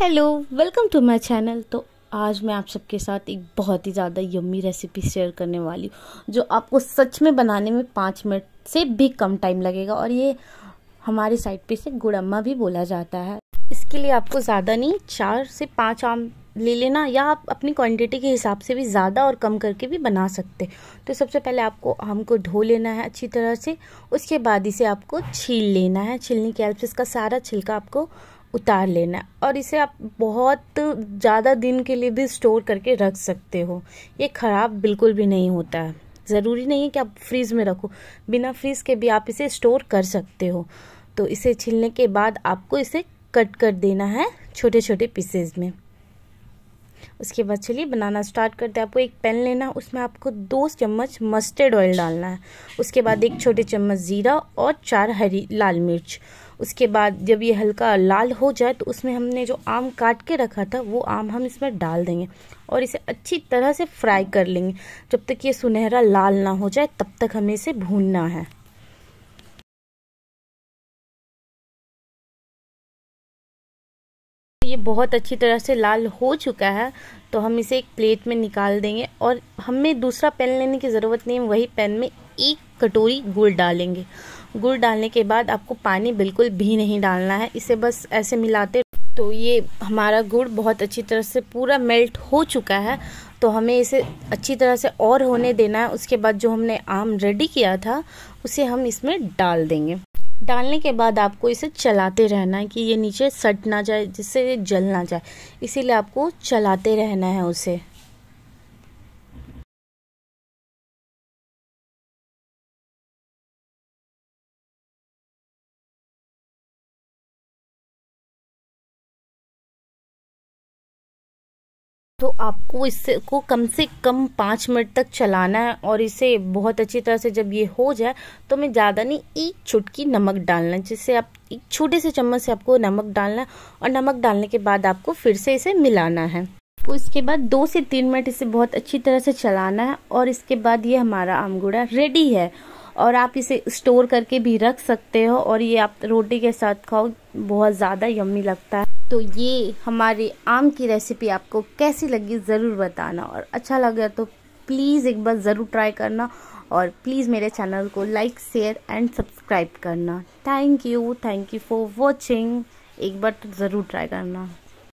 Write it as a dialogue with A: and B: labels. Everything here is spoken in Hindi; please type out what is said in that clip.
A: hello welcome to my channel तो आज मैं आप सबके साथ एक बहुत ही ज़्यादा यम्मी रेसिपी शेयर करने वाली हूँ जो आपको सच में बनाने में पाँच मिनट से भी कम टाइम लगेगा और ये हमारे साइड पे से गुड़म्मा भी बोला जाता है इसके लिए आपको ज़्यादा नहीं चार से पाँच आम ले लेना या आप अपनी क्वांटिटी के हिसाब से भी ज़्यादा और कम करके भी बना सकते तो सबसे पहले आपको आम को धो लेना है अच्छी तरह से उसके बाद इसे आपको छील लेना है छीलने की हेल्प से इसका सारा छिलका आपको उतार लेना और इसे आप बहुत ज़्यादा दिन के लिए भी स्टोर करके रख सकते हो ये ख़राब बिल्कुल भी नहीं होता है ज़रूरी नहीं है कि आप फ्रीज़ में रखो बिना फ्रीज़ के भी आप इसे स्टोर कर सकते हो तो इसे छिलने के बाद आपको इसे कट कर देना है छोटे छोटे पीसेज में उसके बाद चलिए बनाना स्टार्ट करते हैं आपको एक पैन लेना उसमें आपको दो चम्मच मस्टर्ड ऑयल डालना है उसके बाद एक छोटे चम्मच ज़ीरा और चार हरी लाल मिर्च उसके बाद जब ये हल्का लाल हो जाए तो उसमें हमने जो आम काट के रखा था वो आम हम इसमें डाल देंगे और इसे अच्छी तरह से फ्राई कर लेंगे जब तक ये सुनहरा लाल ना हो जाए तब तक हमें इसे भूनना है बहुत अच्छी तरह से लाल हो चुका है तो हम इसे एक प्लेट में निकाल देंगे और हमें दूसरा पैन लेने की ज़रूरत नहीं है वही पैन में एक कटोरी गुड़ डालेंगे गुड़ डालने के बाद आपको पानी बिल्कुल भी नहीं डालना है इसे बस ऐसे मिलाते तो ये हमारा गुड़ बहुत अच्छी तरह से पूरा मेल्ट हो चुका है तो हमें इसे अच्छी तरह से और होने देना है उसके बाद जो हमने आम रेडी किया था उसे हम इसमें डाल देंगे डालने के बाद आपको इसे चलाते रहना है कि ये नीचे सट ना जाए जिससे ये जल ना जाए इसीलिए आपको चलाते रहना है उसे
B: तो आपको इससे को कम से कम
A: पाँच मिनट तक चलाना है और इसे बहुत अच्छी तरह से जब ये हो जाए तो मैं ज़्यादा नहीं एक छुटकी नमक डालना है जिससे आप एक छोटे से चम्मच से आपको नमक डालना है और नमक डालने के बाद आपको फिर से इसे मिलाना है तो इसके बाद दो से तीन मिनट इसे बहुत अच्छी तरह से चलाना है और इसके बाद ये हमारा आमगुड़ा रेडी है और आप इसे स्टोर करके भी रख सकते हो और ये आप रोटी के साथ खाओ बहुत ज़्यादा यम्मी लगता है तो ये हमारे आम की रेसिपी आपको कैसी लगी ज़रूर बताना और अच्छा लगा तो प्लीज़ एक बार ज़रूर ट्राई करना और प्लीज़ मेरे चैनल को लाइक शेयर एंड सब्सक्राइब करना thank you thank you for watching एक बार तो ज़रूर ट्राई
B: करना